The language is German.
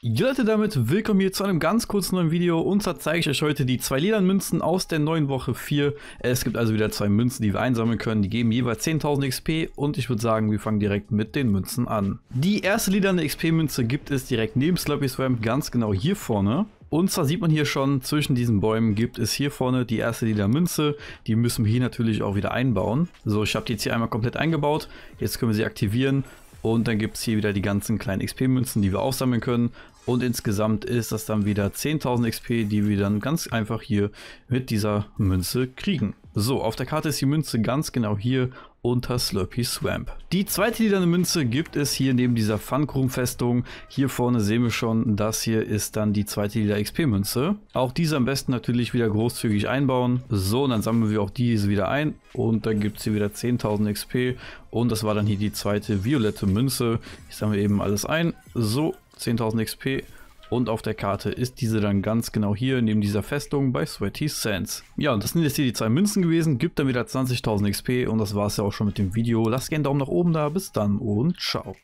Ja Leute, damit willkommen hier zu einem ganz kurzen neuen Video und zwar zeige ich euch heute die zwei Münzen aus der neuen Woche 4. Es gibt also wieder zwei Münzen, die wir einsammeln können, die geben jeweils 10.000 XP und ich würde sagen, wir fangen direkt mit den Münzen an. Die erste lederne XP-Münze gibt es direkt neben Sloppy Swamp, ganz genau hier vorne. Und zwar sieht man hier schon, zwischen diesen Bäumen gibt es hier vorne die erste lila Münze. Die müssen wir hier natürlich auch wieder einbauen. So, ich habe die jetzt hier einmal komplett eingebaut. Jetzt können wir sie aktivieren und dann gibt es hier wieder die ganzen kleinen XP-Münzen, die wir aufsammeln können. Und insgesamt ist das dann wieder 10.000 XP, die wir dann ganz einfach hier mit dieser Münze kriegen. So, auf der Karte ist die Münze ganz genau hier unter Slurpy Swamp. Die zweite liederne Münze gibt es hier neben dieser Funkroom-Festung. Hier vorne sehen wir schon, das hier ist dann die zweite Lieder XP-Münze. Auch diese am besten natürlich wieder großzügig einbauen. So, und dann sammeln wir auch diese wieder ein und dann gibt es hier wieder 10.000 XP. Und das war dann hier die zweite violette Münze. Ich sammle eben alles ein. So, 10.000 XP. Und auf der Karte ist diese dann ganz genau hier neben dieser Festung bei Sweaty Sands. Ja, und das sind jetzt hier die zwei Münzen gewesen. Gibt dann wieder 20.000 XP und das war es ja auch schon mit dem Video. Lasst gerne einen Daumen nach oben da. Bis dann und ciao.